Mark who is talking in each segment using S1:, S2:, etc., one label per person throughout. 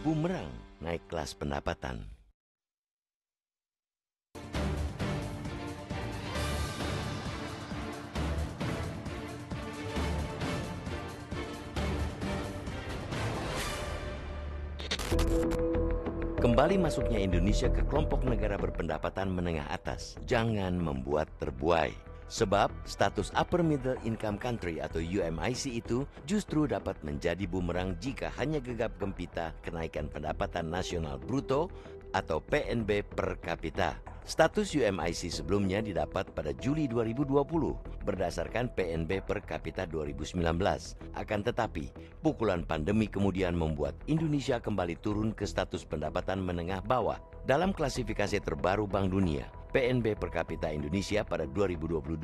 S1: bumerang naik kelas pendapatan. Kembali masuknya Indonesia ke kelompok negara berpendapatan menengah atas jangan membuat terbuai Sebab status upper middle income country atau UMIC itu justru dapat menjadi bumerang jika hanya gegap gempita kenaikan pendapatan nasional bruto atau PNB per kapita. Status UMIC sebelumnya didapat pada Juli 2020 berdasarkan PNB per kapita 2019. Akan tetapi, pukulan pandemi kemudian membuat Indonesia kembali turun ke status pendapatan menengah bawah dalam klasifikasi terbaru Bank Dunia PNB per kapita Indonesia pada 2022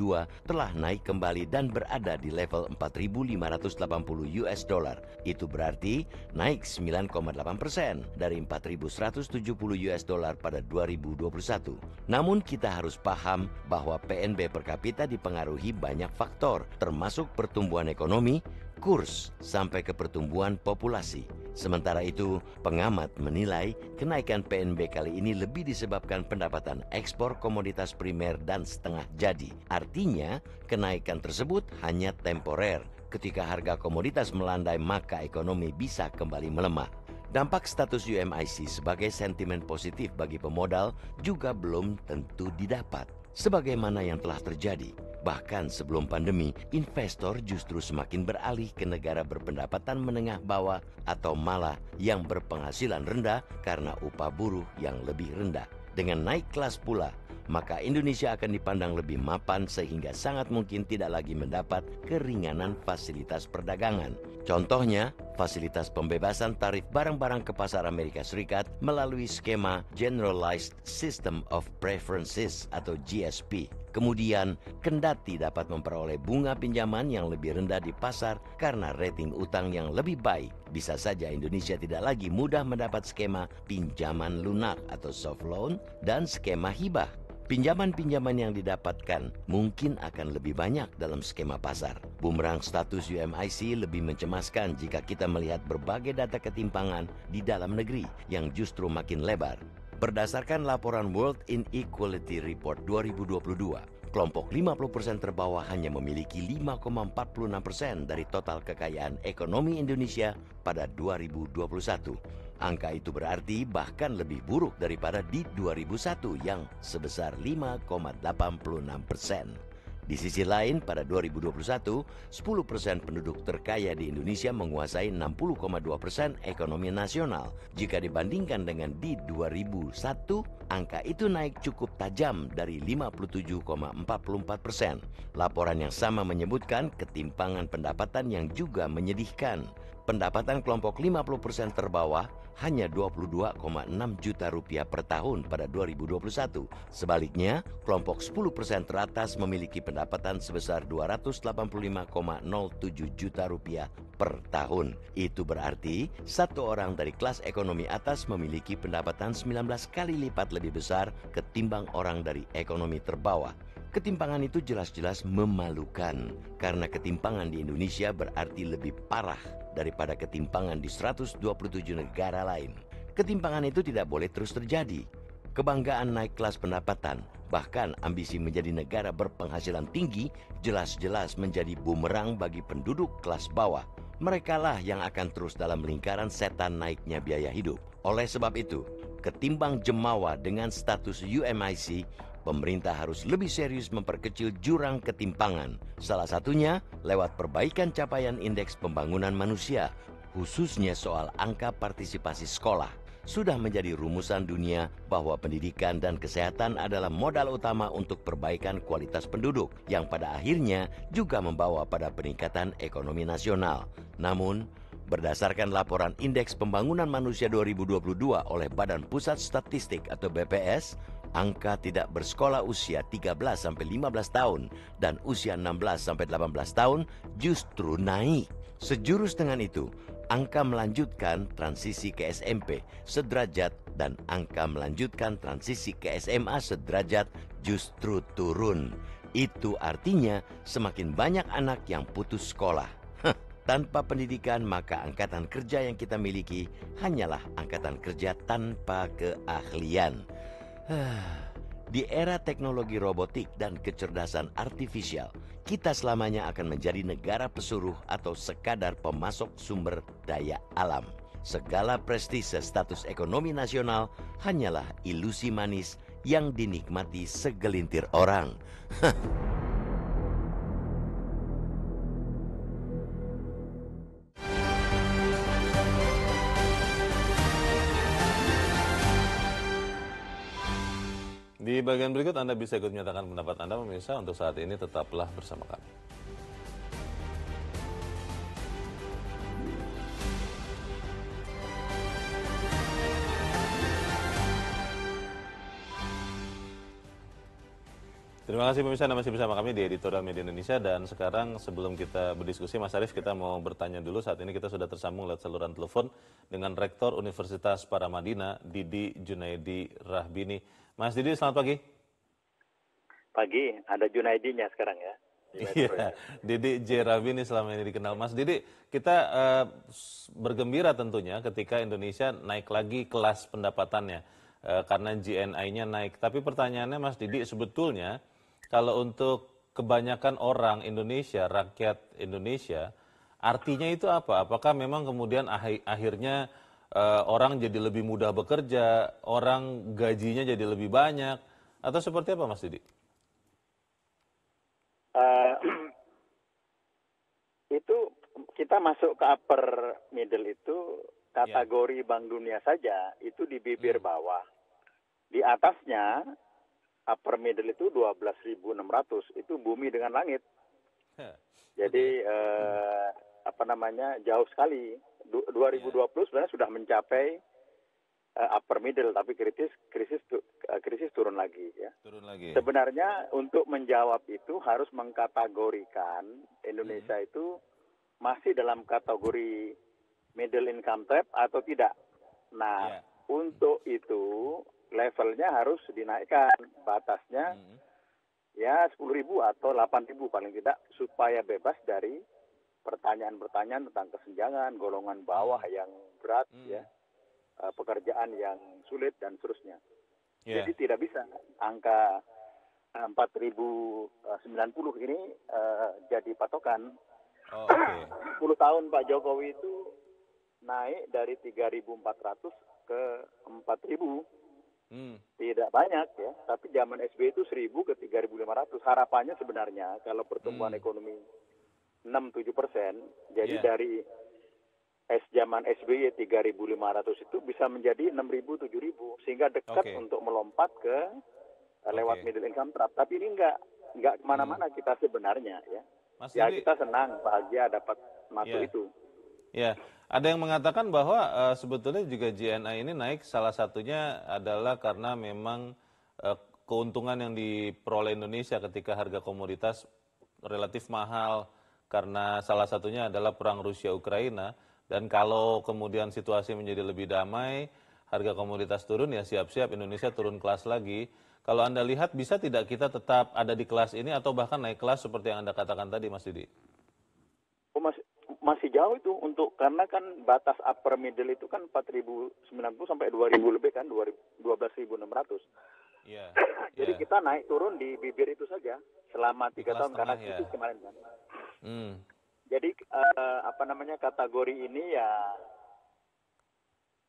S1: telah naik kembali dan berada di level 4.580 US dollar. Itu berarti naik 9,8 persen dari 4.170 US dollar pada 2021. Namun kita harus paham bahwa PNB per kapita dipengaruhi banyak faktor, termasuk pertumbuhan ekonomi, kurs sampai ke pertumbuhan populasi. Sementara itu, pengamat menilai kenaikan PNB kali ini lebih disebabkan pendapatan ekspor komoditas primer dan setengah jadi. Artinya, kenaikan tersebut hanya temporer. Ketika harga komoditas melandai, maka ekonomi bisa kembali melemah. Dampak status UMIC sebagai sentimen positif bagi pemodal juga belum tentu didapat. Sebagaimana yang telah terjadi, bahkan sebelum pandemi, investor justru semakin beralih ke negara berpendapatan menengah bawah atau malah yang berpenghasilan rendah karena upah buruh yang lebih rendah. Dengan naik kelas pula, maka Indonesia akan dipandang lebih mapan sehingga sangat mungkin tidak lagi mendapat keringanan fasilitas perdagangan. Contohnya, fasilitas pembebasan tarif barang-barang ke pasar Amerika Serikat melalui skema Generalized System of Preferences atau GSP. Kemudian, kendati dapat memperoleh bunga pinjaman yang lebih rendah di pasar karena rating utang yang lebih baik, bisa saja Indonesia tidak lagi mudah mendapat skema pinjaman lunak atau soft loan dan skema hibah Pinjaman-pinjaman yang didapatkan mungkin akan lebih banyak dalam skema pasar. Bumerang status UMIC lebih mencemaskan jika kita melihat berbagai data ketimpangan di dalam negeri yang justru makin lebar. Berdasarkan laporan World Inequality Report 2022, Kelompok 50% terbawah hanya memiliki 5,46% dari total kekayaan ekonomi Indonesia pada 2021. Angka itu berarti bahkan lebih buruk daripada di 2001 yang sebesar 5,86%. Di sisi lain, pada 2021, 10 persen penduduk terkaya di Indonesia menguasai 60,2 persen ekonomi nasional jika dibandingkan dengan di 2001 Angka itu naik cukup tajam dari 57,44 persen. Laporan yang sama menyebutkan ketimpangan pendapatan yang juga menyedihkan. Pendapatan kelompok 50 persen terbawah hanya 22,6 juta rupiah per tahun pada 2021. Sebaliknya, kelompok 10 persen teratas memiliki pendapatan sebesar 285,07 juta rupiah per tahun. Itu berarti satu orang dari kelas ekonomi atas memiliki pendapatan 19 kali lipat lebih besar ketimbang orang dari ekonomi terbawah. Ketimpangan itu jelas-jelas memalukan karena ketimpangan di Indonesia berarti lebih parah daripada ketimpangan di 127 negara lain. Ketimpangan itu tidak boleh terus terjadi. Kebanggaan naik kelas pendapatan, bahkan ambisi menjadi negara berpenghasilan tinggi jelas-jelas menjadi bumerang bagi penduduk kelas bawah Merekalah yang akan terus dalam lingkaran setan naiknya biaya hidup. Oleh sebab itu, ketimbang jemawa dengan status UMIC, pemerintah harus lebih serius memperkecil jurang ketimpangan. Salah satunya lewat perbaikan capaian indeks pembangunan manusia, khususnya soal angka partisipasi sekolah sudah menjadi rumusan dunia bahwa pendidikan dan kesehatan adalah modal utama untuk perbaikan kualitas penduduk yang pada akhirnya juga membawa pada peningkatan ekonomi nasional. Namun, berdasarkan laporan Indeks Pembangunan Manusia 2022 oleh Badan Pusat Statistik atau BPS, angka tidak bersekolah usia 13 sampai 15 tahun dan usia 16 sampai 18 tahun justru naik. Sejurus dengan itu, angka melanjutkan transisi ke SMP sederajat dan angka melanjutkan transisi ke SMA sederajat justru turun. Itu artinya semakin banyak anak yang putus sekolah. Heh, tanpa pendidikan maka angkatan kerja yang kita miliki hanyalah angkatan kerja tanpa keahlian. Ah. Di era teknologi robotik dan kecerdasan artifisial, kita selamanya akan menjadi negara pesuruh atau sekadar pemasok sumber daya alam. Segala prestise status ekonomi nasional hanyalah ilusi manis yang dinikmati segelintir orang.
S2: Di bagian berikut Anda bisa ikut menyatakan pendapat Anda pemirsa untuk saat ini tetaplah bersama kami. Terima kasih pemirsa Anda masih bersama kami di Editorial Media Indonesia dan sekarang sebelum kita berdiskusi Mas Arief kita mau bertanya dulu saat ini kita sudah tersambung lewat saluran telepon dengan Rektor Universitas Paramadina Didi Junaidi Rahbini. Mas Didi, selamat pagi.
S3: Pagi, ada Junaidinya sekarang ya.
S2: Iya, Didi J. Rabi ini selama ini dikenal. Mas Didi, kita uh, bergembira tentunya ketika Indonesia naik lagi kelas pendapatannya. Uh, karena GNI-nya naik. Tapi pertanyaannya Mas Didi, sebetulnya kalau untuk kebanyakan orang Indonesia, rakyat Indonesia, artinya itu apa? Apakah memang kemudian akhirnya uh, orang jadi lebih mudah bekerja, orang gajinya jadi lebih banyak, atau seperti apa Mas Didi?
S3: Uh, itu kita masuk ke upper middle itu ya. kategori yeah. Bank Dunia saja itu di bibir hmm. bawah. Di atasnya upper middle itu 12.600 itu bumi dengan langit. Jadi eh, hmm. apa namanya jauh sekali 2020 iya. sebenarnya sudah mencapai uh, upper middle tapi kritis krisis tu, uh, krisis turun lagi ya.
S2: Turun lagi. Sebenarnya
S3: untuk menjawab itu harus mengkategorikan Indonesia hmm. itu masih dalam kategori middle income trap atau tidak. Nah, yeah. untuk itu levelnya harus dinaikkan batasnya hmm. ya 10.000 atau 8.000 paling tidak supaya bebas dari pertanyaan-pertanyaan tentang kesenjangan, golongan bawah hmm. yang berat, hmm. ya, eh, pekerjaan yang sulit dan seterusnya. Yeah. Jadi tidak bisa angka 4.090 eh, eh, ini uh, jadi patokan. Oh, okay. 10 tahun Pak Jokowi itu naik dari 3.400 ke 4.000. Hmm. Tidak banyak ya, tapi zaman SB itu 1.000 ke 3.500. Harapannya sebenarnya kalau pertumbuhan hmm. ekonomi enam tujuh persen. Jadi yeah. dari es zaman SBY tiga lima ratus itu bisa menjadi enam ribu tujuh ribu, sehingga dekat okay. untuk melompat ke eh, lewat middle income trap. Tapi ini enggak nggak kemana-mana hmm. kita sebenarnya ya.
S2: Mas ya Diri, kita
S3: senang bahagia dapat masuk yeah. itu.
S2: Ya, ada yang mengatakan bahwa uh, sebetulnya juga jna ini naik salah satunya adalah karena memang uh, keuntungan yang diperoleh Indonesia ketika harga komoditas relatif mahal karena salah satunya adalah perang Rusia-Ukraina dan kalau kemudian situasi menjadi lebih damai, harga komoditas turun ya siap-siap Indonesia turun kelas lagi. Kalau Anda lihat bisa tidak kita tetap ada di kelas ini atau bahkan naik kelas seperti yang Anda katakan tadi Mas Didi?
S3: Oh, mas, masih jauh itu untuk karena kan batas upper middle itu kan 4090 sampai 2000 lebih kan 12.600. Yeah. Jadi yeah. kita naik turun di bibir itu saja selama tiga tahun karena ya. itu kemarin kan. Hmm. Jadi uh, apa namanya kategori ini ya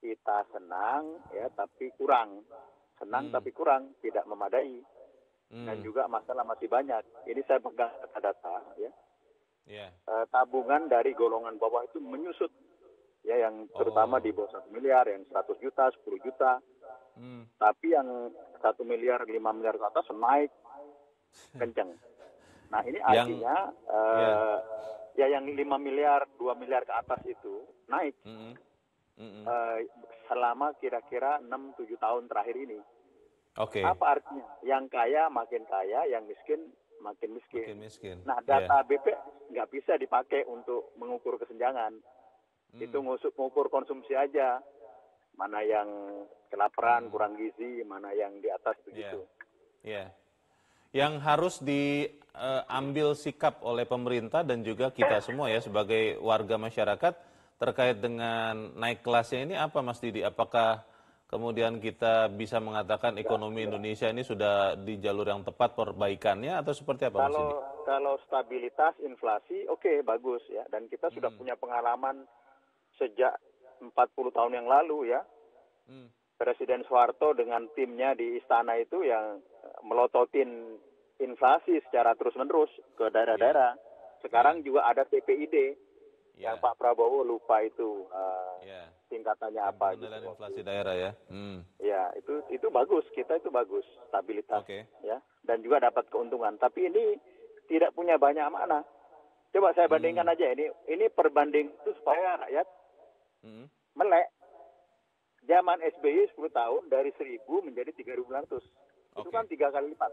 S3: kita senang ya tapi kurang senang hmm. tapi kurang tidak memadai hmm. dan juga masalah masih banyak ini saya pegang data ya yeah. Iya. uh, tabungan dari golongan bawah itu menyusut ya yang terutama oh. di bawah satu miliar yang 100 juta 10 juta Hmm. Tapi yang satu miliar, lima miliar ke atas naik kenceng. Nah ini artinya yang, uh, eh, ya yang lima miliar, dua miliar ke atas itu naik -hmm. -hmm. Uh, selama kira-kira enam -kira tujuh tahun terakhir ini. Oke. Okay. Apa artinya? Yang kaya makin kaya, yang miskin makin miskin. Makin
S2: miskin. Nah data yeah. BP
S3: nggak bisa dipakai untuk mengukur kesenjangan. Hmm. Itu mengukur konsumsi aja mana yang kelaparan, hmm. kurang gizi, mana yang di atas iya. begitu. Ya. Yeah.
S2: Yeah. Yang harus diambil eh, uh, sikap oleh pemerintah dan juga kita semua ya sebagai warga masyarakat terkait dengan naik kelasnya ini apa Mas Didi? Apakah kemudian kita bisa mengatakan ya, ekonomi ya. Indonesia ini sudah di jalur yang tepat perbaikannya atau seperti apa Mas Didi?
S3: Kalau stabilitas inflasi oke okay, bagus ya dan kita sudah hmm. punya pengalaman sejak 40 tahun yang lalu ya. Hmm. Presiden Soeharto dengan timnya di istana itu yang eh, melototin inflasi secara terus-menerus ke daerah-daerah. Yeah. Sekarang juga ada TPID yeah. yang Pak Prabowo lupa itu uh, eh, yeah. singkatannya apa gitu.
S2: inflasi itu. daerah ya. Hmm.
S3: Ya, itu itu bagus, kita itu bagus stabilitas okay. ya dan juga dapat keuntungan. Tapi ini tidak punya banyak makna. Coba saya hmm. bandingkan hmm. aja ini ini perbanding itu supaya rakyat hmm. melek zaman SBY 10 tahun dari 1000 menjadi 3900 okay. itu kan tiga kali lipat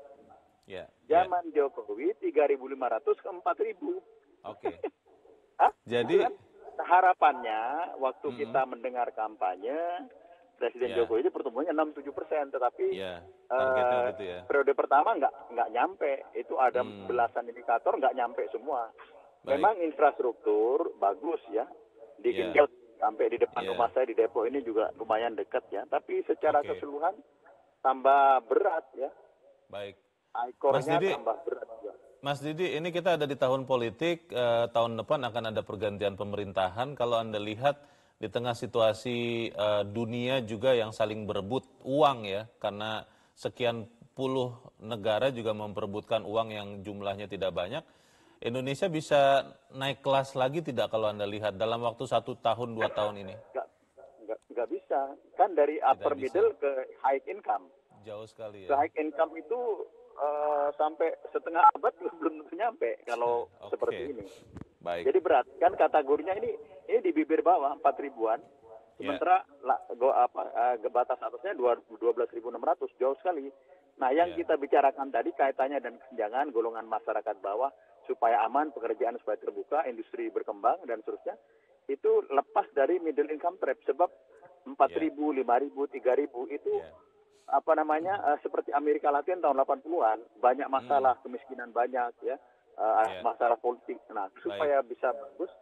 S3: yeah. Ya. zaman yeah. Jokowi 3500 ke 4000 oke
S2: okay. jadi
S3: nah, harapannya waktu -hmm. kita mendengar kampanye Presiden yeah. Jokowi itu pertumbuhannya 67 persen, tetapi yeah. Ya, uh, gitu ya. periode pertama nggak nggak nyampe, itu ada hmm. belasan indikator nggak nyampe semua. Baik. Memang infrastruktur bagus ya, di yeah. Ya sampai di depan yeah. rumah saya di Depok ini juga lumayan dekat ya. Tapi secara okay. keseluruhan tambah berat ya. Baik. Didi, tambah berat juga.
S2: Mas Didi, ini kita ada di tahun politik, eh, tahun depan akan ada pergantian pemerintahan. Kalau Anda lihat di tengah situasi eh, dunia juga yang saling berebut uang ya, karena sekian puluh negara juga memperebutkan uang yang jumlahnya tidak banyak Indonesia bisa naik kelas lagi tidak kalau Anda lihat dalam waktu satu tahun, dua tahun ini? Nggak,
S3: nggak, nggak bisa. Kan dari tidak upper bisa. middle ke high income. Jauh sekali ya. Ke high income itu uh, sampai setengah abad belum tentu nyampe kalau hmm, okay. seperti ini. Baik. Jadi berat kan kategorinya ini ini di bibir bawah 4 ribuan. Ya. Sementara yeah. la, go, apa, uh, eh, batas atasnya 12.600 jauh sekali. Nah, yang yeah. kita bicarakan tadi kaitannya dan kesenjangan golongan masyarakat bawah supaya aman, pekerjaan supaya terbuka, industri berkembang dan seterusnya itu lepas dari middle income trap sebab 4.000, iya. ribu 5.000, 3.000 itu yeah. apa namanya uh, seperti Amerika Latin tahun 80-an banyak hmm. masalah, hmm. kemiskinan banyak ya, uh, eh, yeah. masalah politik. Nah, supaya bisa bagus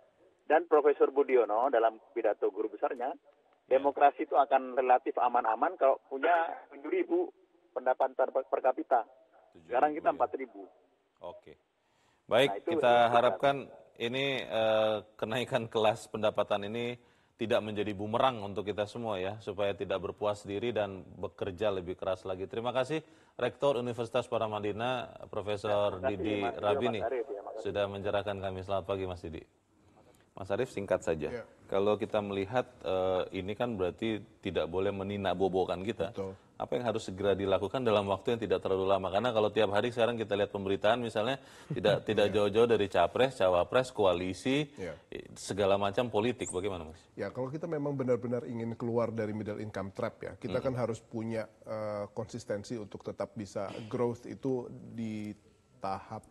S3: dan Profesor Budiono dalam pidato guru besarnya iya. demokrasi itu akan relatif aman-aman kalau punya 7.000 pendapatan per, per kapita. Sekarang kita 4.000. Iya. Oke.
S2: Okay. Baik, nah, itu kita itu harapkan ini uh, kenaikan kelas pendapatan ini tidak menjadi bumerang untuk kita semua ya, supaya tidak berpuas diri dan bekerja lebih keras lagi. Terima kasih Rektor Universitas Paramadina, Profesor ya, Didi Mas, Rabini, ya, sudah menjerahkan kami. Selamat pagi Mas Didi. Mas Arief, singkat saja. Ya kalau kita melihat eh, ini kan berarti tidak boleh bobokan kita. Betul. Apa yang harus segera dilakukan dalam waktu yang tidak terlalu lama? Karena kalau tiap hari sekarang kita lihat pemberitaan misalnya tidak tidak iya. jauh-jauh dari capres, cawapres, koalisi, yeah. segala macam politik. Bagaimana, Mas?
S4: Ya, kalau kita memang benar-benar ingin keluar dari middle income trap ya, kita hmm. kan harus punya uh, konsistensi untuk tetap bisa growth itu di tahap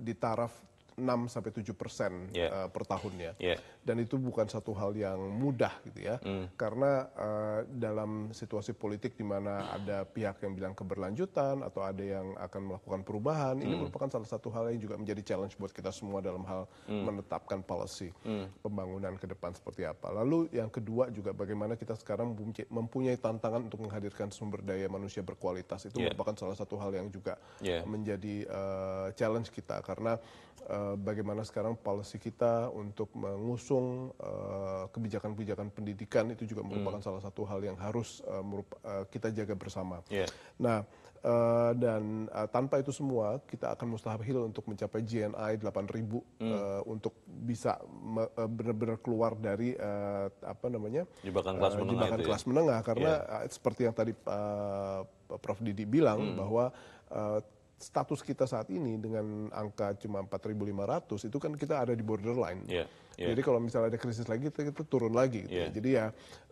S4: di taraf 6 sampai 7 persen yeah. Iya. uh, per tahunnya. Yeah dan itu bukan satu hal yang mudah gitu ya hmm. karena uh, dalam situasi politik di mana ada pihak yang bilang keberlanjutan atau ada yang akan melakukan perubahan hmm. ini merupakan salah satu hal yang juga menjadi challenge buat kita semua dalam hal hmm. menetapkan policy hmm. pembangunan ke depan seperti apa lalu yang kedua juga bagaimana kita sekarang mempunyai tantangan untuk menghadirkan sumber daya manusia berkualitas itu yeah. merupakan salah satu hal yang juga yeah. menjadi uh, challenge kita karena uh, bagaimana sekarang policy kita untuk mengusung langsung eh, kebijakan-kebijakan pendidikan itu juga merupakan hmm. salah satu hal yang harus eh, eh, kita jaga bersama. Yeah. Nah, Uh, dan uh, tanpa itu semua kita akan mustahil untuk mencapai GNI 8000 hmm. uh, untuk bisa benar-benar keluar dari uh, apa namanya jebakan kelas, uh, menengah, jebakan ya. kelas ya? menengah karena yeah. Iya. uh, seperti yang tadi uh, Prof Didi bilang hmm. bahwa uh, status kita saat ini dengan angka cuma 4500 itu kan kita ada di borderline.
S5: Yeah Yeah. Jadi
S4: kalau misalnya ada krisis lagi kita, kita turun lagi gitu. Yeah. Iya. Jadi ya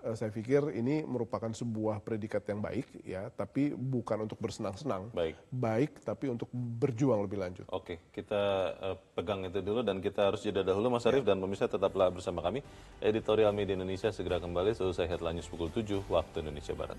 S4: eh, saya pikir ini merupakan sebuah predikat yang baik ya, tapi bukan untuk bersenang-senang. Baik. Baik tapi untuk berjuang lebih lanjut.
S2: Oke, kita uh, pegang itu dulu dan kita harus jeda dahulu Mas Arief yeah. dan pemirsa tetaplah bersama kami. Editorial Media Indonesia segera kembali selesai headline news pukul 7 waktu Indonesia Barat.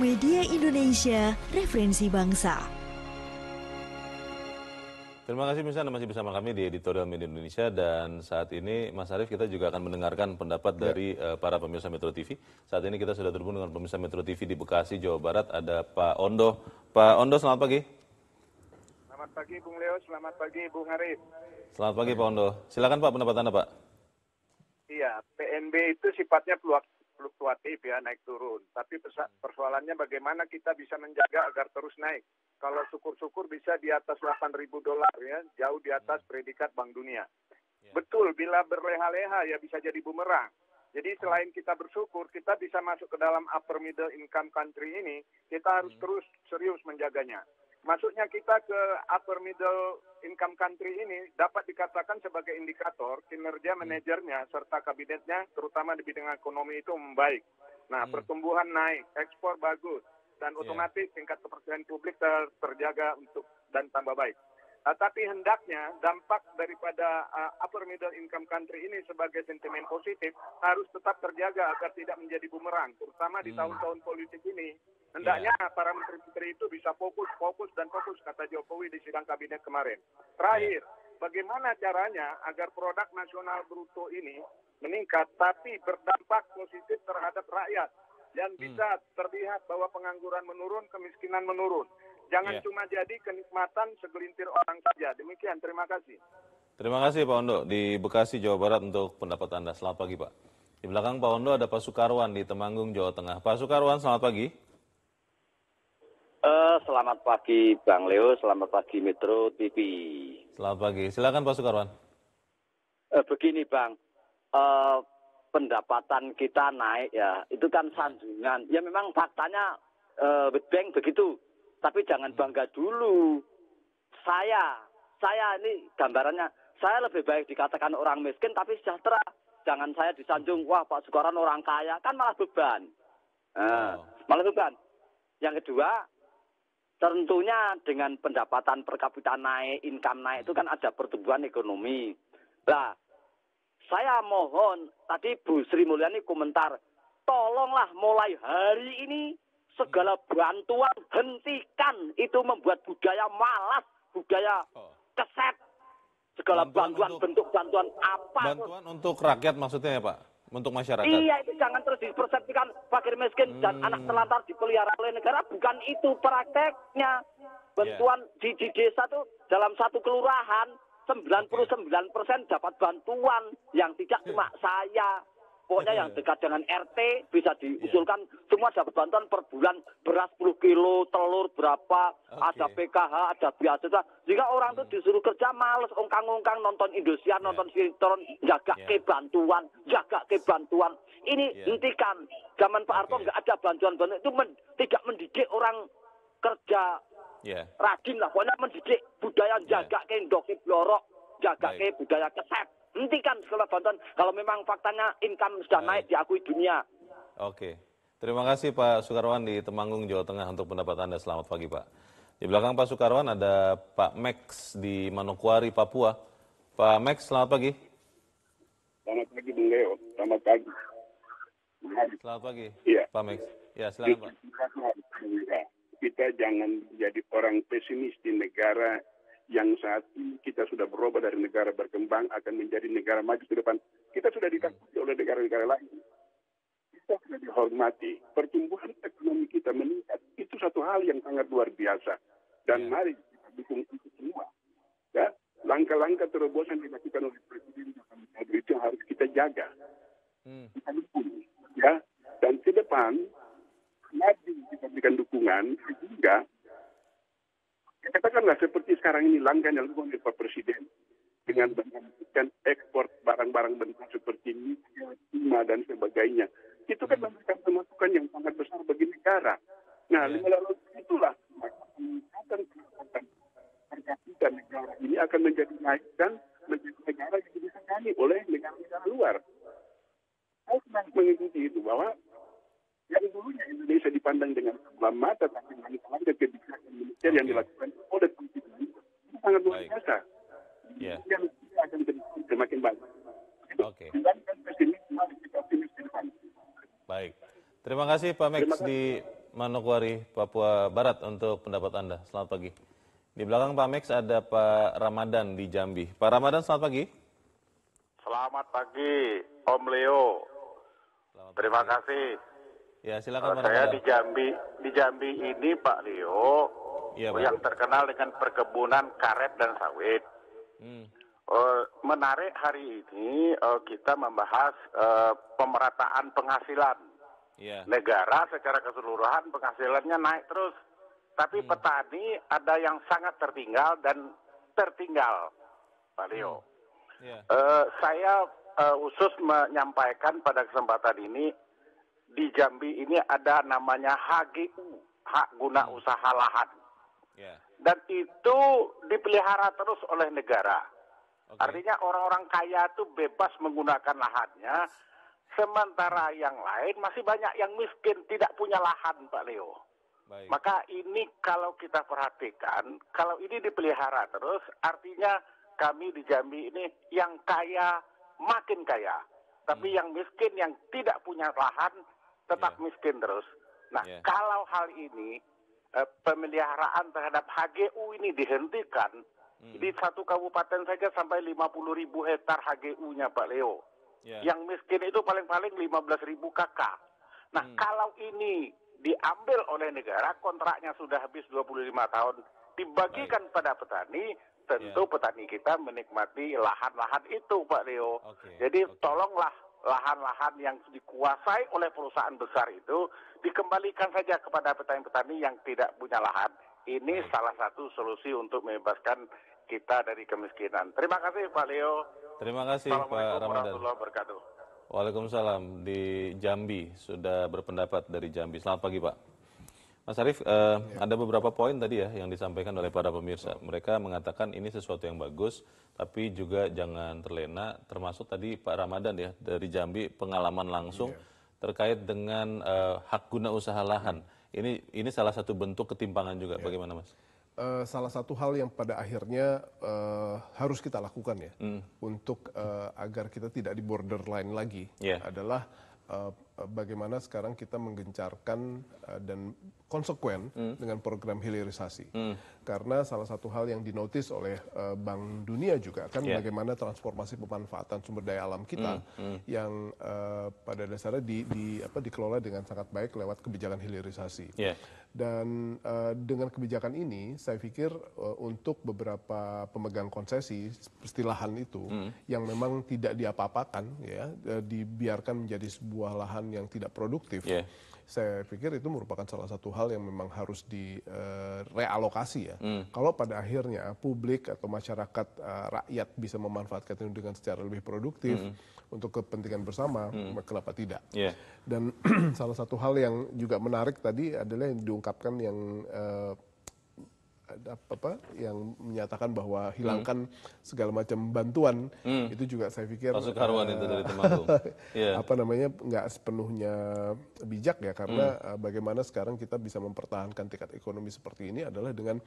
S5: Media Indonesia, referensi bangsa.
S2: Terima kasih Misalnya masih bersama kami di Editorial Media Indonesia dan saat ini Mas Arief kita juga akan mendengarkan pendapat ya. dari uh, para pemirsa Metro TV. Saat ini kita sudah terhubung dengan pemirsa Metro TV di Bekasi, Jawa Barat ada Pak Ondo. Pak Ondo selamat pagi.
S6: Selamat pagi Bung Leo, selamat pagi Bung Arief.
S2: Selamat pagi Pak Ondo. Silakan Pak pendapat Anda Pak.
S6: Iya, PNB itu sifatnya fluktuatif ya naik turun. Tapi hmm. persoalannya bagaimana kita bisa menjaga agar terus naik. Kalau syukur-syukur bisa di atas 8.000 dolar ya, jauh di atas hmm. predikat Bank Dunia. Yeah. Betul, bila berleha-leha ya bisa jadi bumerang. Jadi hmm. selain kita bersyukur, kita bisa masuk ke dalam upper middle income country ini, kita harus terus serius menjaganya. Maksudnya kita ke upper middle income country ini dapat dikatakan sebagai indikator kinerja hmm. manajernya serta kabinetnya terutama di bidang ekonomi itu membaik. Nah, hmm. pertumbuhan naik, ekspor bagus dan iya. otomatis yeah. tingkat kepercayaan publik ter terjaga untuk dan tambah baik. Eh, tapi hendaknya dampak daripada eh, upper middle income country ini sebagai sentimen positif harus tetap terjaga agar tidak menjadi bumerang, terutama di hmm. tahun-tahun politik ini. Iya. Hendaknya yeah. para menteri-menteri itu bisa fokus, fokus dan fokus kata Jokowi di sidang kabinet kemarin. Terakhir, bagaimana caranya agar produk nasional bruto ini meningkat tapi berdampak positif terhadap rakyat dan hmm. bisa terlihat bahwa pengangguran menurun, kemiskinan menurun. Jangan yeah. cuma jadi kenikmatan segelintir orang saja. Demikian, terima kasih.
S2: Terima kasih Pak Ondo di Bekasi, Jawa Barat untuk pendapat Anda. Selamat pagi Pak. Di belakang Pak Ondo ada Pak Sukarwan di Temanggung, Jawa Tengah. Pak Sukarwan, selamat pagi.
S3: Uh, selamat pagi Bang Leo, selamat pagi Metro TV.
S7: Selamat pagi, silakan Pak Sukarwan. Uh, begini Bang, uh, pendapatan kita naik ya, itu kan sanjungan. Ya memang faktanya uh, begitu tapi jangan hmm. bangga dulu. Saya, saya ini gambarannya, saya lebih baik dikatakan orang miskin tapi sejahtera. Jangan saya disanjung, wah Pak Sukaran orang kaya, kan malah beban. Eh, Malah beban. Yang kedua, tentunya dengan pendapatan per kapita naik, income naik itu kan hmm. ada pertumbuhan ekonomi. Nah, saya mohon tadi Bu Sri Mulyani komentar, tolonglah mulai hari ini segala bantuan hentikan itu membuat budaya malas budaya oh. keset segala bantuan, bantuan untuk, bentuk bantuan apa bantuan untuk
S2: rakyat maksudnya ya pak untuk masyarakat iya
S7: itu jangan terus dipersepsikan fakir miskin hmm. dan anak terlantar dipelihara oleh negara bukan itu prakteknya iya. bantuan yeah. di, di desa itu dalam satu kelurahan 99% dapat bantuan yang tidak iya. cuma saya pokoknya yang iya. dekat dengan RT bisa iya. diusulkan semua dapat bantuan per bulan beras 10 kilo, telur berapa, okay. ada PKH, ada biasa. Jika orang itu iya. disuruh kerja males ongkang-ongkang nonton Indonesia, nonton sinetron, jaga yeah. kebantuan, jaga kebantuan. Ini yeah. hentikan. Zaman Pak Harto okay. nggak ada bantuan-bantuan itu men, tidak mendidik orang kerja yeah. rajin lah. Pokoknya mendidik budaya jaga yeah. kendok, blorok, jaga budaya keset hentikan setelah bantuan kalau memang faktanya income sudah naik, eh. naik diakui dunia.
S2: Oke. Terima kasih Pak Sukarwan di Temanggung, Jawa Tengah untuk pendapat Anda. Selamat pagi Pak. Di belakang Pak Sukarwan ada Pak Max di Manokwari, Papua. Pak Max, selamat pagi.
S8: Selamat pagi Bung Leo. Selamat pagi. Selamat pagi. Ya. Pak Max. Ya, selamat Pak. Kita jangan jadi orang pesimis di negara yang saat ini kita sudah berubah dari negara berkembang akan menjadi negara maju ke depan. Kita sudah ditakuti oleh negara-negara lain. Kita sudah dihormati. Pertumbuhan ekonomi kita meningkat. Itu satu hal yang sangat luar biasa. Dan ya. mari kita dukung itu semua. Ya, langkah-langkah terobosan dilakukan oleh Presiden itu harus kita jaga. Hmm. Kita dukung. Ya, dan ke depan, mari kita berikan dukungan sehingga katakanlah seperti sekarang ini langkah yang dilakukan Pak Presiden dengan menghentikan ekspor barang-barang bentuk seperti ini, timah, dan sebagainya. Itu kan memberikan pemasukan yang sangat besar bagi negara. Nah, ya. lalu itulah maka peningkatan pendapatan negara ini akan menjadi naik dan menjadi negara yang disegani oleh negara-negara luar. Saya senang mengikuti itu bahwa dipandang dengan sebelah mata tapi langkah kebijakan militer yang dilakukan oleh pemerintah itu sangat luar biasa. Yeah. Yang akan semakin banyak. Oke. Okay.
S2: Baik. Terima kasih Pak Max kasih. di Manokwari, Papua Barat untuk pendapat Anda. Selamat pagi. Di belakang Pak Max ada Pak Ramadan di Jambi. Pak Ramadan, selamat pagi.
S9: Selamat pagi, Om Leo. Selamat Terima pagi. kasih.
S2: Ya, silakan. Uh, saya di
S9: Jambi, di Jambi ini Pak Leo ya, Pak. yang terkenal dengan perkebunan karet dan sawit. Hmm. Uh, menarik hari ini uh, kita membahas uh, pemerataan penghasilan.
S8: Ya. Negara
S9: secara keseluruhan penghasilannya naik terus. Tapi hmm. petani ada yang sangat tertinggal dan tertinggal, Pak Leo.
S2: Hmm. Yeah. Iya. Uh,
S9: saya uh, khusus menyampaikan pada kesempatan ini di Jambi ini ada namanya HGU, hak guna hmm. usaha lahan. Yeah. Dan itu dipelihara terus oleh negara. Okay. Artinya orang-orang kaya itu bebas menggunakan lahannya, sementara yang lain masih banyak yang miskin tidak punya lahan, Pak Leo. Baik. Maka ini kalau kita perhatikan, kalau ini dipelihara terus, artinya kami di Jambi ini yang kaya makin kaya, tapi hmm. yang miskin yang tidak punya lahan tetap iya. miskin terus. Nah, yeah. kalau hal ini eh, pemeliharaan terhadap HGU ini dihentikan, mm. di satu kabupaten saja sampai 50 ribu hektar HGU-nya Pak Leo. Yeah. Yang miskin itu paling-paling 15 ribu kakak. Nah, mm. kalau ini diambil oleh negara, kontraknya sudah habis 25 tahun, dibagikan Baik. pada petani, tentu yeah. petani kita menikmati lahan-lahan itu Pak Leo. Okay. Jadi okay. tolonglah lahan-lahan yang dikuasai oleh perusahaan besar itu dikembalikan saja kepada petani-petani yang tidak punya lahan. Ini hmm. salah satu solusi untuk membebaskan kita dari kemiskinan. Terima kasih Pak Leo.
S2: Terima kasih Pak Ramadan. Waalaikumsalam di Jambi sudah berpendapat dari Jambi. Selamat pagi Pak. Mas Arief, uh, eh, ya. ada beberapa poin tadi ya yang disampaikan oleh para pemirsa. Mereka mengatakan ini sesuatu yang bagus, tapi juga jangan terlena. Termasuk tadi Pak Ramadan ya dari Jambi pengalaman langsung ya. terkait dengan uh, hak guna usaha lahan. Ya. Ini ini salah satu bentuk ketimpangan juga. Ya. Bagaimana Mas?
S4: Uh, salah satu hal yang pada akhirnya uh, harus kita lakukan ya mm. untuk uh, agar kita tidak di borderline lagi yeah. adalah uh, bagaimana sekarang kita menggencarkan uh, dan konsekuen hmm. dengan program hilirisasi. Hmm. Karena salah satu hal yang dinotis oleh uh, Bank Dunia juga kan yeah. bagaimana transformasi pemanfaatan sumber daya alam kita hmm. Hmm. yang uh, pada dasarnya di, di apa dikelola dengan sangat baik lewat kebijakan hilirisasi. Yeah. Dan uh, dengan kebijakan ini saya pikir uh, untuk beberapa pemegang konsesi seperti lahan itu hmm. yang memang tidak diapa-apakan ya dibiarkan menjadi sebuah lahan yang tidak produktif. Yeah saya pikir itu merupakan salah satu hal yang memang harus direalokasi eh, uh, ya. Hmm. Kalau pada akhirnya publik atau masyarakat uh, rakyat bisa memanfaatkan itu dengan secara lebih produktif hmm. untuk kepentingan bersama, hmm. kenapa tidak? Yeah. Dan salah satu hal yang juga menarik tadi adalah yang diungkapkan yang uh, apa yang menyatakan bahwa hilangkan hmm. segala macam bantuan hmm. itu juga saya pikir Pak uh, itu dari yeah. Iya. Apa namanya nggak sepenuhnya bijak ya karena hmm. Eh, bagaimana sekarang kita bisa mempertahankan tingkat ekonomi seperti ini adalah dengan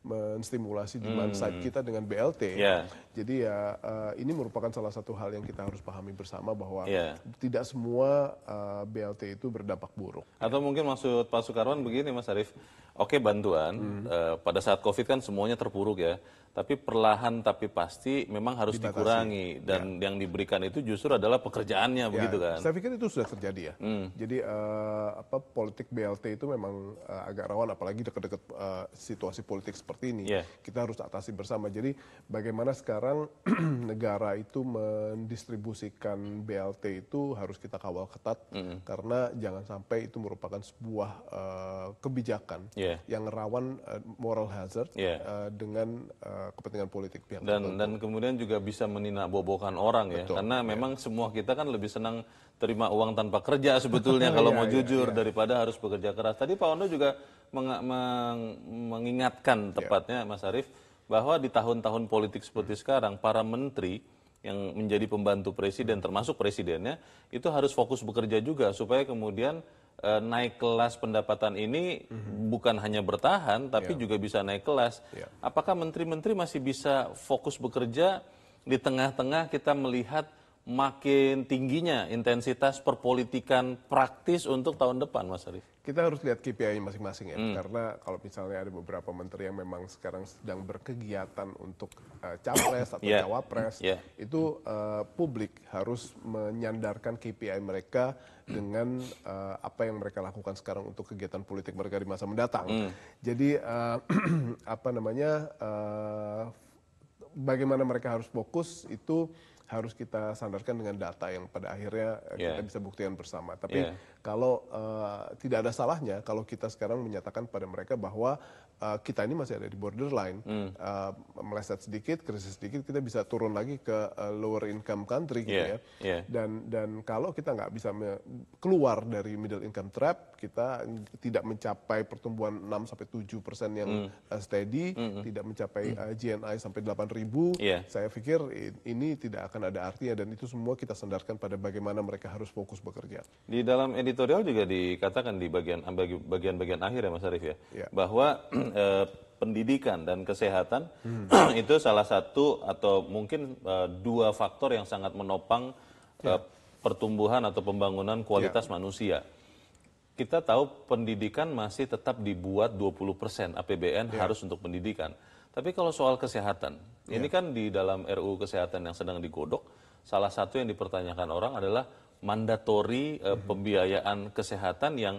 S4: menstimulasi demand hmm. kita dengan BLT. Yeah. Jadi ya uh, ini merupakan salah satu hal yang kita harus pahami bersama bahwa yeah. tidak semua uh, eh, BLT itu berdampak buruk.
S2: Atau ya. mungkin maksud Pak Soekarwan begini Mas Arief, oke okay, bantuan hmm. uh, pada saat covid kan semuanya terpuruk ya tapi perlahan tapi pasti memang harus Dibatasi. dikurangi dan ya. yang diberikan itu justru adalah pekerjaannya ya, begitu kan saya
S4: pikir itu sudah terjadi ya hmm. jadi uh, apa politik BLT itu memang uh, agak rawan apalagi dekat-dekat uh, situasi politik seperti ini yeah. kita harus atasi bersama jadi bagaimana sekarang negara itu mendistribusikan BLT itu harus kita kawal ketat hmm. karena jangan sampai itu merupakan sebuah uh, kebijakan yeah yeah. yang rawan uh, moral hazard yeah. Iya. uh, dengan uh, kepentingan politik pihak dan tertentu. dan
S2: kemudian juga bisa bobokan orang ya. Betul, ya karena yeah. memang semua kita kan lebih senang terima uang tanpa kerja sebetulnya kalau yeah, mau yeah, jujur yeah. daripada harus bekerja keras tadi Pak Ono juga meng meng mengingatkan iya. tepatnya yeah. Mas Arief bahwa di tahun-tahun politik seperti hmm. sekarang para menteri yang menjadi pembantu presiden termasuk presidennya itu harus fokus bekerja juga supaya kemudian uh, naik kelas pendapatan ini mm-hmm. bukan hanya bertahan tapi yeah. juga bisa naik kelas. Yeah. Apakah menteri-menteri masih bisa fokus bekerja di tengah-tengah kita melihat makin tingginya intensitas perpolitikan praktis untuk tahun depan, Mas Arief?
S4: kita harus lihat KPI masing-masing ya, hmm. karena kalau misalnya ada beberapa menteri yang memang sekarang sedang berkegiatan untuk uh, capres atau yeah. cawapres, yeah. itu uh, publik harus menyandarkan KPI mereka dengan uh, apa yang mereka lakukan sekarang untuk kegiatan politik mereka di masa mendatang. Hmm. Jadi uh, apa namanya, uh, bagaimana mereka harus fokus itu harus kita sandarkan dengan data yang pada akhirnya eh, yeah. kita bisa buktikan bersama. Tapi yeah. kalau uh, tidak ada salahnya kalau kita sekarang menyatakan pada mereka bahwa uh, kita ini masih ada di borderline, mm. uh, meleset sedikit, krisis sedikit, kita bisa turun lagi ke uh, lower income country gitu ya. Yeah. Dan dan kalau kita nggak bisa keluar dari middle income trap kita tidak mencapai pertumbuhan 6 sampai 7 persen yang mm. steady, mm. tidak mencapai uh, hmm. eh, GNI sampai 8 ribu, yeah. saya pikir ini tidak akan ada artinya dan itu semua kita sandarkan pada bagaimana mereka harus fokus bekerja.
S2: Di dalam editorial juga dikatakan di bagian bagian-bagian akhir ya Mas Arif ya, yeah. bahwa eh, pendidikan dan kesehatan hmm. itu salah satu atau mungkin uh, dua faktor yang sangat menopang yeah. Iya. uh, pertumbuhan atau pembangunan kualitas yeah. manusia kita tahu pendidikan masih tetap dibuat 20% APBN ya. harus untuk pendidikan. Tapi kalau soal kesehatan, ya. ini kan di dalam RUU kesehatan yang sedang digodok, salah satu yang dipertanyakan orang adalah mandatori eh, mhm. pembiayaan kesehatan yang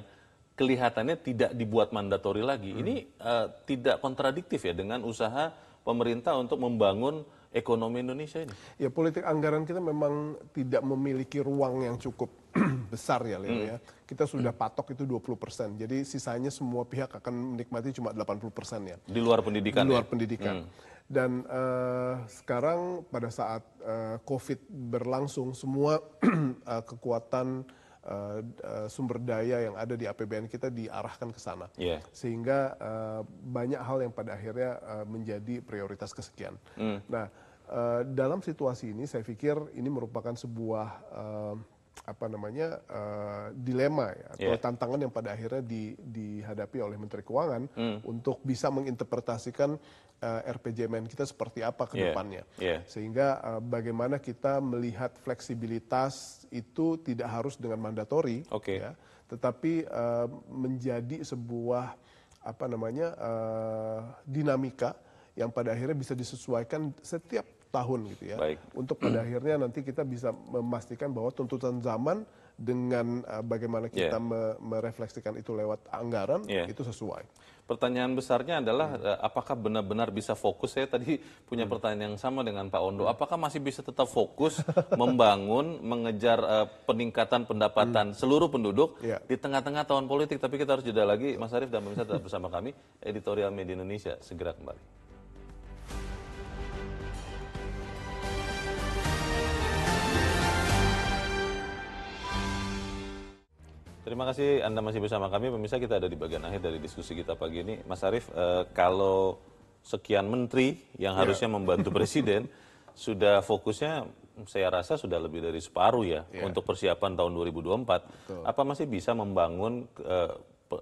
S2: kelihatannya tidak dibuat mandatori lagi. hmm Ini eh, tidak kontradiktif ya dengan usaha pemerintah untuk membangun ekonomi Indonesia ini?
S4: Ya politik anggaran kita memang tidak memiliki ruang yang cukup besar ya Leo hmm. ya. Kita sudah patok itu 20%. Jadi sisanya semua pihak akan menikmati cuma 80% ya. Di
S2: luar pendidikan. Di luar ya? pendidikan. Hmm.
S4: Dan uh, sekarang pada saat uh, Covid berlangsung semua uh, kekuatan uh, sumber daya yang ada di APBN kita diarahkan ke sana. Yeah. Sehingga eh, banyak hal yang pada akhirnya menjadi prioritas kesekian. Mm. Nah, uh, dalam situasi ini saya pikir ini merupakan sebuah apa namanya uh, dilema ya, atau yeah. tantangan yang pada akhirnya di, dihadapi oleh Menteri Keuangan mm. untuk bisa menginterpretasikan uh, eh, RPJMN kita seperti apa ke iya. depannya. Yeah. Yeah. Sehingga uh, bagaimana kita melihat fleksibilitas itu tidak harus dengan mandatori okay. ya, tetapi uh, menjadi sebuah apa namanya uh, dinamika yang pada akhirnya bisa disesuaikan setiap tahun gitu ya. Baik. Untuk pada akhirnya nanti kita bisa memastikan bahwa tuntutan zaman dengan eh, bagaimana ya. kita yeah. merefleksikan itu lewat anggaran yeah. itu sesuai.
S2: Pertanyaan besarnya adalah hmm. Eh, apakah benar-benar bisa fokus? Saya tadi punya hmm. pertanyaan yang sama dengan Pak Ondo. Hmm. Apakah masih bisa tetap fokus membangun, mengejar uh, peningkatan pendapatan hmm. seluruh penduduk yeah. di tengah-tengah tahun politik? Tapi kita harus jeda lagi. Mas Arief dan pemirsa tetap bersama kami. Editorial Media Indonesia segera kembali. Terima kasih Anda masih bersama kami. Pemirsa kita ada di bagian akhir dari diskusi kita pagi ini. Mas Arief, eh, kalau sekian menteri yang ya. harusnya membantu presiden, sudah fokusnya saya rasa sudah lebih dari separuh ya yeah. untuk persiapan tahun 2024. Betul. Apa masih bisa membangun eh,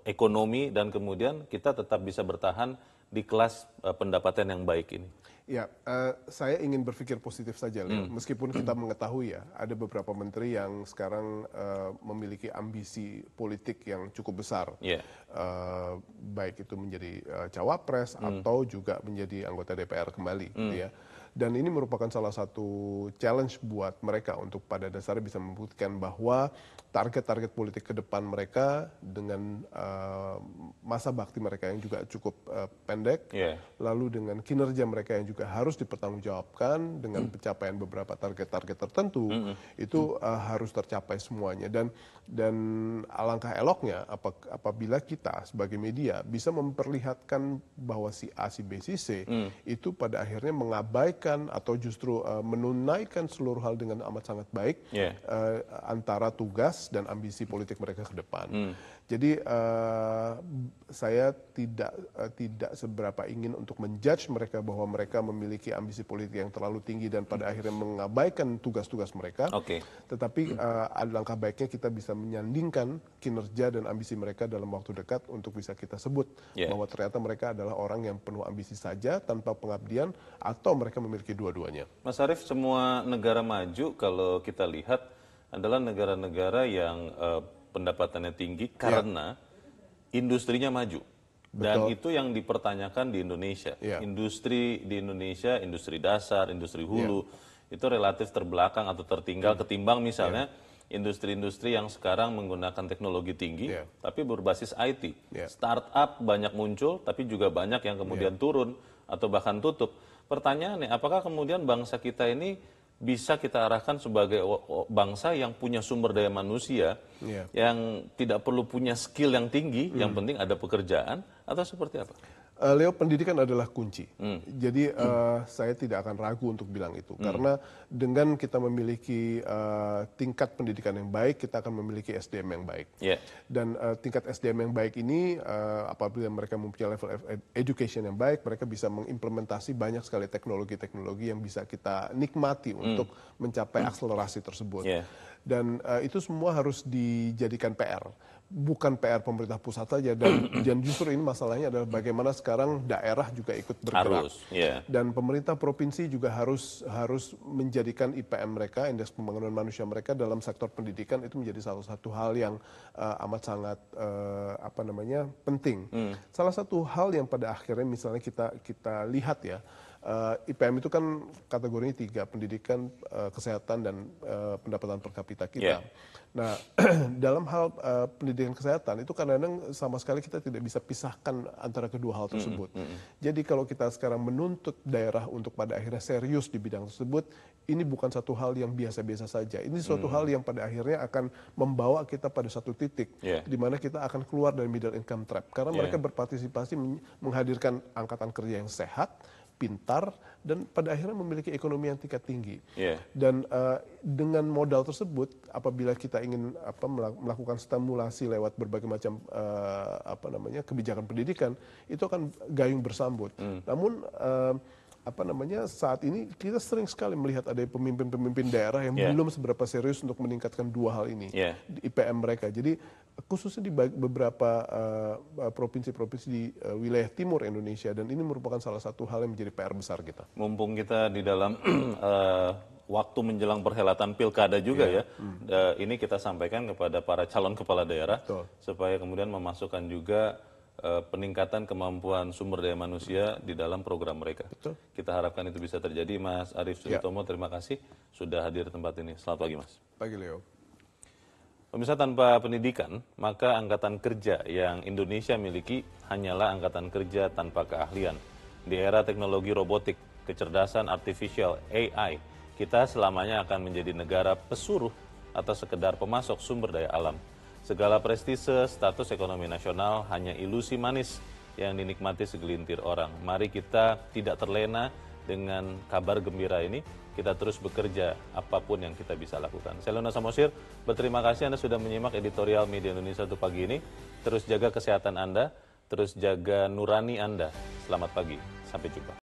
S2: ekonomi dan kemudian kita tetap bisa bertahan di kelas uh, pendapatan yang baik ini?
S4: Ya, uh, saya ingin berpikir positif saja, Hmm. Meskipun kita mengetahui ya, ada beberapa menteri yang sekarang uh, memiliki ambisi politik yang cukup besar, yeah. Ya. uh, baik itu menjadi uh, cawapres hmm. atau juga menjadi anggota DPR kembali, gitu hmm. ya. Dan ini merupakan salah satu challenge buat mereka untuk pada dasarnya bisa membuktikan bahwa target-target politik ke depan mereka dengan uh, masa bakti mereka yang juga cukup uh, pendek, yeah. lalu dengan kinerja mereka yang juga harus dipertanggungjawabkan dengan mm. pencapaian beberapa target-target tertentu, mm -hmm. itu uh, harus tercapai semuanya dan dan alangkah eloknya apabila kita sebagai media bisa memperlihatkan bahwa si A si B si C mm. itu pada akhirnya mengabaikan atau justru uh, menunaikan seluruh hal dengan amat sangat baik yeah. Iya. uh, antara tugas tugas dan ambisi politik mereka ke depan. Hmm. Jadi uh, saya tidak uh, tidak seberapa ingin untuk menjudge mereka bahwa mereka memiliki ambisi politik yang terlalu tinggi dan pada hmm. akhirnya mengabaikan tugas-tugas mereka. Oke. Okay. Tetapi uh, langkah baiknya kita bisa menyandingkan kinerja dan ambisi mereka dalam waktu dekat untuk bisa kita sebut yeah. bahwa ternyata mereka adalah orang yang penuh ambisi saja tanpa pengabdian atau mereka memiliki dua-duanya.
S2: Mas Arief, semua negara maju kalau kita lihat adalah negara-negara yang uh, pendapatannya tinggi iya. karena industrinya maju. Betul. Dan itu yang dipertanyakan di Indonesia. Yeah. Industri di Indonesia, industri dasar, industri iya. hulu, yeah. itu relatif terbelakang atau tertinggal yeah. ketimbang misalnya iya. industri-industri yang sekarang menggunakan teknologi tinggi, yeah. tapi berbasis IT. Yeah. Startup banyak muncul, tapi juga banyak yang kemudian yeah. turun atau bahkan tutup. Pertanyaannya, apakah kemudian bangsa kita ini bisa kita arahkan sebagai bangsa yang punya sumber daya manusia yeah. yang tidak perlu punya skill yang tinggi, mm. yang hmm. penting ada pekerjaan atau seperti
S4: apa? Uh, Leo, pendidikan adalah kunci. Hmm. Jadi uh, hmm. saya tidak akan ragu untuk bilang itu hmm. karena dengan kita memiliki uh, tingkat pendidikan yang baik, kita akan memiliki SDM yang baik. Yeah. Dan uh, tingkat SDM yang baik ini, uh, apabila mereka mempunyai level education yang baik, mereka bisa mengimplementasi banyak sekali teknologi-teknologi yang bisa kita nikmati hmm. untuk mencapai akselerasi tersebut. Yeah. Dan uh, itu semua harus dijadikan PR bukan PR pemerintah pusat saja dan, dan justru ini masalahnya adalah bagaimana sekarang daerah juga ikut bergerak harus, yeah. dan pemerintah provinsi juga harus harus menjadikan IPM mereka indeks pembangunan manusia mereka dalam sektor pendidikan itu menjadi salah satu hal yang uh, amat sangat uh, apa namanya penting mm. salah satu hal yang pada akhirnya misalnya kita kita lihat ya Eh, IPM itu kan kategorinya tiga, pendidikan, eh, kesehatan, dan eh, pendapatan per kapita kita. Yeah. Nah, dalam hal pendidikan kesehatan itu kadang-kadang sama sekali kita tidak bisa pisahkan antara kedua hal tersebut. Mm -hmm. Jadi kalau kita sekarang menuntut daerah untuk pada akhirnya serius di bidang tersebut, ini bukan satu hal yang biasa-biasa saja. Ini suatu mm. hal yang pada akhirnya akan membawa kita pada satu titik, yeah. di mana kita akan keluar dari middle income trap. Karena yeah. mereka berpartisipasi menghadirkan angkatan kerja yang sehat, pintar dan pada akhirnya memiliki ekonomi yang tingkat tinggi. Yeah. Dan uh, dengan modal tersebut, apabila kita ingin apa, melakukan stimulasi lewat berbagai macam uh, apa namanya kebijakan pendidikan, itu akan gayung bersambut. Mm. Namun uh, apa namanya saat ini kita sering sekali melihat ada pemimpin-pemimpin daerah yang yeah. belum seberapa serius untuk meningkatkan dua hal ini yeah. di IPM mereka. Jadi khususnya di beberapa eh, eh, provinsi-provinsi uh, di uh, wilayah timur Indonesia dan ini merupakan salah satu hal yang menjadi PR besar kita.
S2: Mumpung kita di dalam uh, waktu menjelang perhelatan pilkada juga yeah. ya. Hmm. Uh, ini kita sampaikan kepada para calon kepala daerah Betul. supaya kemudian memasukkan juga Eh, peningkatan kemampuan sumber daya manusia di dalam program mereka. Betul. Kita harapkan itu bisa terjadi, Mas Arief ya. Sutomo. Ya. Terima kasih sudah hadir di tempat ini. Selamat pagi, Mas. Pagi, Leo. Pemirsa tanpa pendidikan, maka angkatan kerja yang Indonesia miliki hanyalah angkatan kerja tanpa keahlian. Di era teknologi robotik, kecerdasan artificial AI, kita selamanya akan menjadi negara pesuruh atau sekedar pemasok sumber daya alam. Segala prestise, status ekonomi nasional hanya ilusi manis yang dinikmati segelintir orang. Mari kita tidak terlena dengan kabar gembira ini, kita terus bekerja apapun yang kita bisa lakukan. Saya Luna Samosir, berterima kasih Anda sudah menyimak editorial Media Indonesia untuk pagi ini. Terus jaga kesehatan
S6: Anda, terus jaga nurani Anda. Selamat pagi, sampai jumpa.